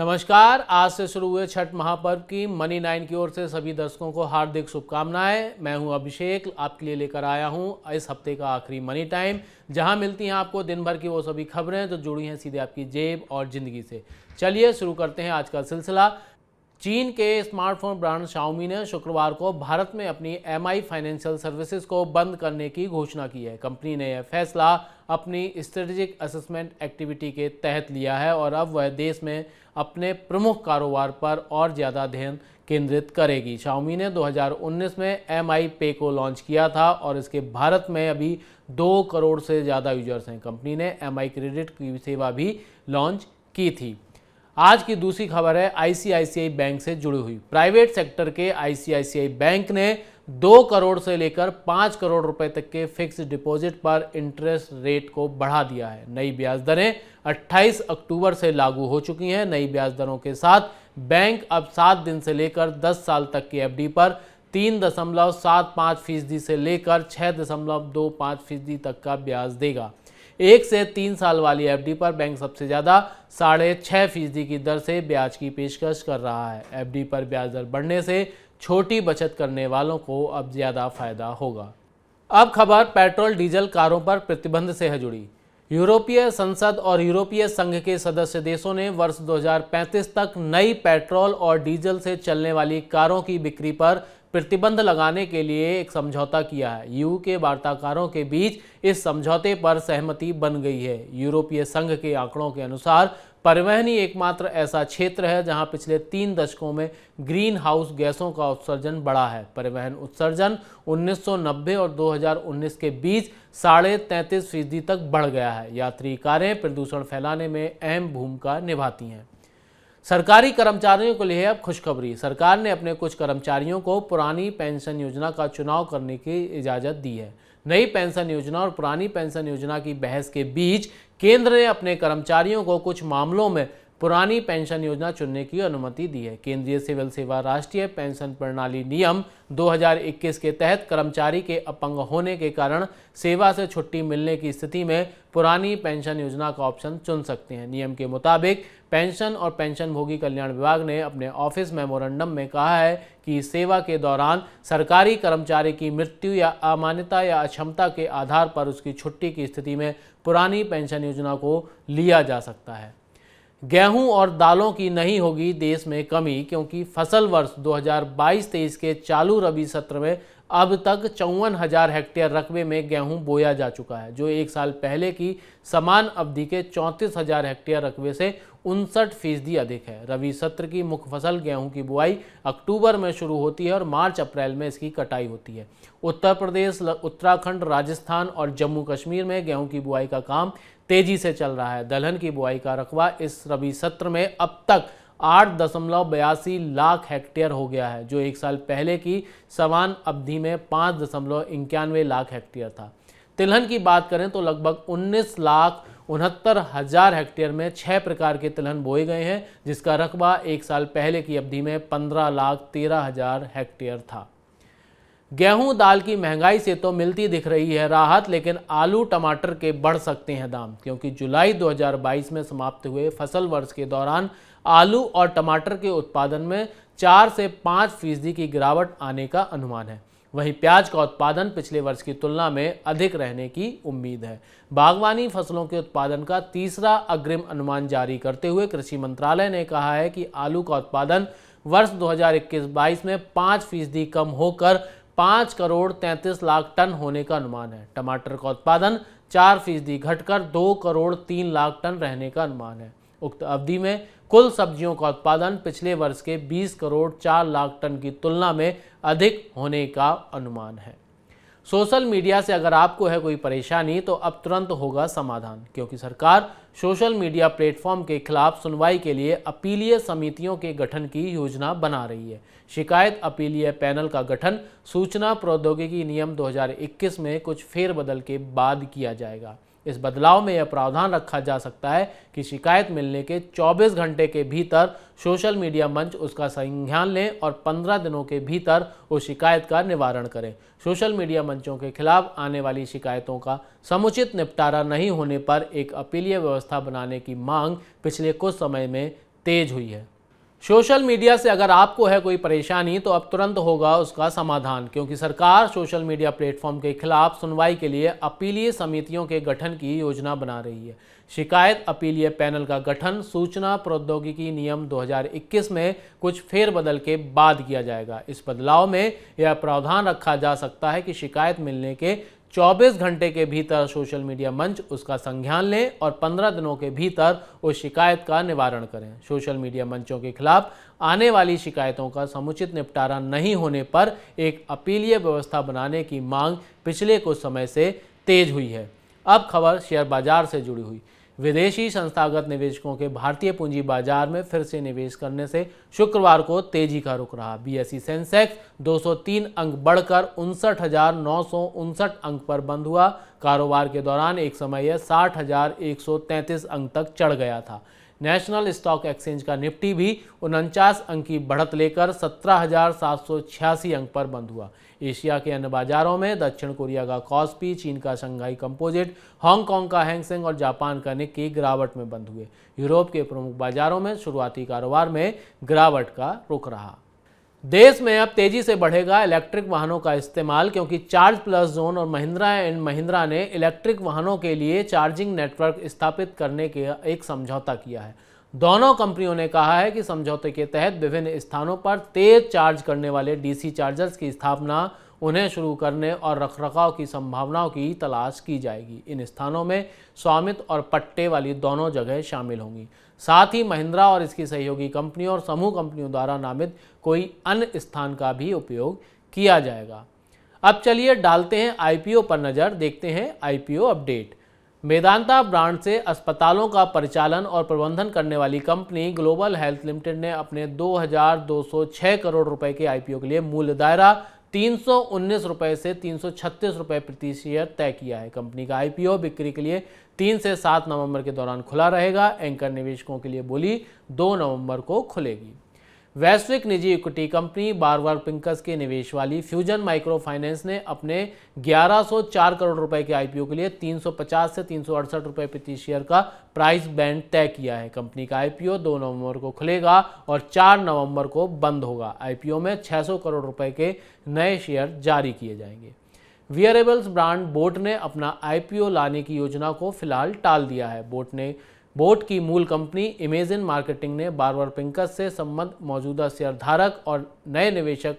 नमस्कार आज से शुरू हुए छठ महापर्व की मनी नाइन की ओर से सभी दर्शकों को हार्दिक शुभकामनाएं मैं हूं अभिषेक आपके लिए लेकर आया हूं इस हफ्ते का आखिरी मनी टाइम जहां मिलती हैं आपको दिन भर की वो सभी खबरें जो जुड़ी हैं सीधे आपकी जेब और ज़िंदगी से चलिए शुरू करते हैं आज का सिलसिला चीन के स्मार्टफोन ब्रांड शाओमी ने शुक्रवार को भारत में अपनी एम फाइनेंशियल सर्विसेज को बंद करने की घोषणा की है कंपनी ने यह फैसला अपनी स्ट्रेटेजिक असेसमेंट एक्टिविटी के तहत लिया है और अब वह देश में अपने प्रमुख कारोबार पर और ज़्यादा ध्यान केंद्रित करेगी शाओमी ने 2019 में एम आई पे को लॉन्च किया था और इसके भारत में अभी दो करोड़ से ज़्यादा यूजर्स हैं कंपनी ने एम आई क्रेडिट की सेवा भी लॉन्च की थी आज की दूसरी खबर है आईसीआईसीआई बैंक से जुड़ी हुई प्राइवेट सेक्टर के आईसीआईसीआई बैंक ने दो करोड़ से लेकर पाँच करोड़ रुपए तक के फिक्स डिपॉजिट पर इंटरेस्ट रेट को बढ़ा दिया है नई ब्याज दरें 28 अक्टूबर से लागू हो चुकी हैं नई ब्याज दरों के साथ बैंक अब सात दिन से लेकर दस साल तक की एफ पर तीन दशमलव सात पाँच फीसदी से लेकर छः दशमलव दो पाँच फीसदी तक का ब्याज देगा एक से तीन साल वाली एफडी पर बैंक सबसे ज़्यादा साढ़े छः फीसदी की दर से ब्याज की पेशकश कर रहा है एफडी पर ब्याज दर बढ़ने से छोटी बचत करने वालों को अब ज़्यादा फायदा होगा अब खबर पेट्रोल डीजल कारों पर प्रतिबंध से है जुड़ी यूरोपीय संसद और यूरोपीय संघ के सदस्य देशों ने वर्ष 2035 तक नई पेट्रोल और डीजल से चलने वाली कारों की बिक्री पर प्रतिबंध लगाने के लिए एक समझौता किया है यू के वार्ताकारों के बीच इस समझौते पर सहमति बन गई है यूरोपीय संघ के आंकड़ों के अनुसार परिवहन ही एकमात्र ऐसा क्षेत्र है जहां पिछले तीन दशकों में ग्रीन हाउस गैसों का उत्सर्जन बढ़ा है परिवहन उत्सर्जन 1990 और 2019 के बीच साढ़े तैंतीस फीसदी तक बढ़ गया है यात्री कारें प्रदूषण फैलाने में अहम भूमिका निभाती हैं सरकारी कर्मचारियों के लिए अब खुशखबरी सरकार ने अपने कुछ कर्मचारियों को पुरानी पेंशन योजना का चुनाव करने की इजाज़त दी है नई पेंशन योजना और पुरानी पेंशन योजना की बहस के बीच केंद्र ने अपने कर्मचारियों को कुछ मामलों में पुरानी पेंशन योजना चुनने की अनुमति दी है केंद्रीय सिविल सेवा राष्ट्रीय पेंशन प्रणाली नियम 2021 के तहत कर्मचारी के अपंग होने के कारण सेवा से छुट्टी मिलने की स्थिति में पुरानी पेंशन योजना का ऑप्शन चुन सकते हैं नियम के मुताबिक पेंशन और पेंशनभोगी कल्याण विभाग ने अपने ऑफिस मेमोरेंडम में कहा है कि सेवा के दौरान सरकारी कर्मचारी की मृत्यु या अमान्यता या अक्षमता के आधार पर उसकी छुट्टी की स्थिति में पुरानी पेंशन योजना को लिया जा सकता है गेहूं और दालों की नहीं होगी देश में कमी क्योंकि फसल वर्ष 2022-23 के चालू रबी सत्र में अब तक चौवन हजार हेक्टेयर रकबे में गेहूं बोया जा चुका है जो एक साल पहले की समान अवधि के चौंतीस हजार हेक्टेयर रकबे से उनसठ फीसदी अधिक है रवि सत्र की मुख्य फसल गेहूं की बुआई अक्टूबर में शुरू होती है और मार्च अप्रैल में इसकी कटाई होती है उत्तर प्रदेश उत्तराखंड राजस्थान और जम्मू कश्मीर में गेहूं की बुआई का काम तेजी से चल रहा है दलहन की बुआई का रकबा इस रवि सत्र में अब तक आठ दशमलव बयासी लाख हेक्टेयर हो गया है जो एक साल पहले की समान अवधि में पाँच दशमलव इक्यानवे लाख हेक्टेयर था तिलहन की बात करें तो लगभग उन्नीस लाख उनहत्तर हजार हेक्टेयर में छह प्रकार के तिलहन बोए गए हैं जिसका रकबा एक साल पहले की अवधि में पंद्रह लाख तेरह हजार हेक्टेयर था गेहूं दाल की महंगाई से तो मिलती दिख रही है राहत लेकिन आलू टमाटर के बढ़ सकते हैं दाम क्योंकि जुलाई 2022 में समाप्त हुए फसल वर्ष के दौरान आलू और टमाटर के उत्पादन में चार से पाँच फीसदी की गिरावट आने का अनुमान है वहीं प्याज का उत्पादन पिछले वर्ष की तुलना में अधिक रहने की उम्मीद है बागवानी फसलों के उत्पादन का तीसरा अग्रिम अनुमान जारी करते हुए कृषि मंत्रालय ने कहा है कि आलू का उत्पादन वर्ष 2021-22 में 5 फीसदी कम होकर 5 करोड़ तैंतीस लाख टन होने का अनुमान है टमाटर का उत्पादन चार फीसदी घटकर दो करोड़ तीन लाख टन रहने का अनुमान है उक्त अवधि में कुल सब्जियों का उत्पादन पिछले वर्ष के 20 करोड़ 4 लाख टन की तुलना में अधिक होने का अनुमान है सोशल मीडिया से अगर आपको है कोई परेशानी तो अब तुरंत होगा समाधान क्योंकि सरकार सोशल मीडिया प्लेटफॉर्म के खिलाफ सुनवाई के लिए अपीलीय समितियों के गठन की योजना बना रही है शिकायत अपीलीय पैनल का गठन सूचना प्रौद्योगिकी नियम 2021 में कुछ फेरबदल के बाद किया जाएगा इस बदलाव में यह प्रावधान रखा जा सकता है कि शिकायत मिलने के 24 घंटे के भीतर सोशल मीडिया मंच उसका संज्ञान लें और 15 दिनों के भीतर उस शिकायत का निवारण करें सोशल मीडिया मंचों के खिलाफ आने वाली शिकायतों का समुचित निपटारा नहीं होने पर एक अपीलीय व्यवस्था बनाने की मांग पिछले कुछ समय में तेज हुई है सोशल मीडिया से अगर आपको है कोई परेशानी तो अब तुरंत होगा उसका समाधान क्योंकि सरकार सोशल मीडिया प्लेटफॉर्म के खिलाफ सुनवाई के लिए अपीलीय समितियों के गठन की योजना बना रही है शिकायत अपीलीय पैनल का गठन सूचना प्रौद्योगिकी नियम 2021 में कुछ फेरबदल के बाद किया जाएगा इस बदलाव में यह प्रावधान रखा जा सकता है कि शिकायत मिलने के 24 घंटे के भीतर सोशल मीडिया मंच उसका संज्ञान लें और 15 दिनों के भीतर उस शिकायत का निवारण करें सोशल मीडिया मंचों के खिलाफ आने वाली शिकायतों का समुचित निपटारा नहीं होने पर एक अपीलीय व्यवस्था बनाने की मांग पिछले कुछ समय से तेज हुई है अब खबर शेयर बाजार से जुड़ी हुई विदेशी संस्थागत निवेशकों के भारतीय पूंजी बाजार में फिर से निवेश करने से शुक्रवार को तेजी का रुख रहा बीएसई सेंसेक्स 203 अंक बढ़कर उनसठ अंक पर बंद हुआ कारोबार के दौरान एक समय यह साठ अंक तक चढ़ गया था नेशनल स्टॉक एक्सचेंज का निफ्टी भी उनचास अंक की बढ़त लेकर सत्रह अंक पर बंद हुआ एशिया के अन्य बाजारों में दक्षिण कोरिया का कॉस्पी चीन का शंघाई कंपोजिट हांगकांग का हैंगसेंग और जापान का निक्की गिरावट में बंद हुए यूरोप के प्रमुख बाजारों में शुरुआती कारोबार में गिरावट का रुख रहा देश में अब तेजी से बढ़ेगा इलेक्ट्रिक वाहनों का इस्तेमाल क्योंकि चार्ज प्लस जोन और महिंद्रा एंड महिंद्रा ने इलेक्ट्रिक वाहनों के लिए चार्जिंग नेटवर्क स्थापित करने के एक समझौता किया है दोनों कंपनियों ने कहा है कि समझौते के तहत विभिन्न स्थानों पर तेज चार्ज करने वाले डीसी चार्जर्स की स्थापना उन्हें शुरू करने और रखरखाव की संभावनाओं की तलाश की जाएगी इन स्थानों में स्वामित्व और पट्टे वाली दोनों जगह शामिल होंगी साथ ही महिंद्रा और इसकी सहयोगी कंपनियों और समूह कंपनियों द्वारा नामित कोई अन्य स्थान का भी उपयोग किया जाएगा अब चलिए डालते हैं आईपीओ पर नज़र देखते हैं आईपीओ अपडेट मेदांता ब्रांड से अस्पतालों का परिचालन और प्रबंधन करने वाली कंपनी ग्लोबल हेल्थ लिमिटेड ने अपने 2,206 करोड़ रुपए के आईपीओ के लिए मूल दायरा तीन रुपए से तीन रुपए प्रति शेयर तय किया है कंपनी का आईपीओ बिक्री के लिए तीन से सात नवंबर के दौरान खुला रहेगा एंकर निवेशकों के लिए बोली दो नवंबर को खुलेगी वैश्विक निजी इक्विटी कंपनी बारवर पिंकस के निवेश वाली फ्यूजन माइक्रो फाइनेंस ने अपने 1104 करोड़ रुपए के आईपीओ के लिए 350 से तीन रुपए प्रति शेयर का प्राइस बैंड तय किया है कंपनी का आईपीओ 2 नवंबर को खुलेगा और 4 नवंबर को बंद होगा आईपीओ में 600 करोड़ रुपए के नए शेयर जारी किए जाएंगे वियरेबल्स ब्रांड बोट ने अपना आईपीओ लाने की योजना को फिलहाल टाल दिया है बोट ने बोट की मूल कंपनी इमेजिन मार्केटिंग ने बारवर पिंकस से संबंध मौजूदा शेयरधारक और नए निवेशक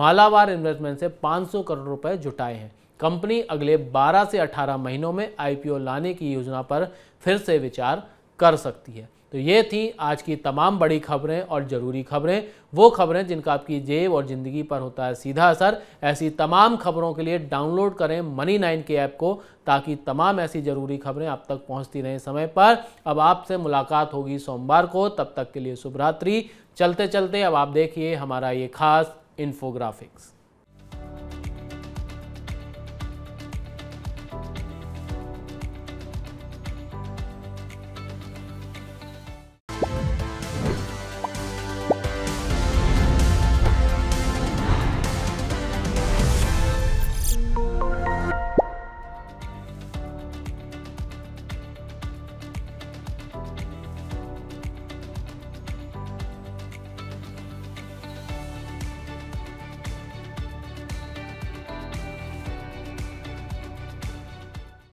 मालावार इन्वेस्टमेंट से 500 करोड़ रुपए जुटाए हैं कंपनी अगले 12 से 18 महीनों में आईपीओ लाने की योजना पर फिर से विचार कर सकती है तो ये थी आज की तमाम बड़ी खबरें और ज़रूरी खबरें वो खबरें जिनका आपकी जेब और ज़िंदगी पर होता है सीधा असर ऐसी तमाम खबरों के लिए डाउनलोड करें मनी नाइन के ऐप को ताकि तमाम ऐसी ज़रूरी खबरें आप तक पहुंचती रहें समय पर अब आपसे मुलाकात होगी सोमवार को तब तक के लिए शुभरात्रि चलते चलते अब आप देखिए हमारा ये खास इन्फोग्राफिक्स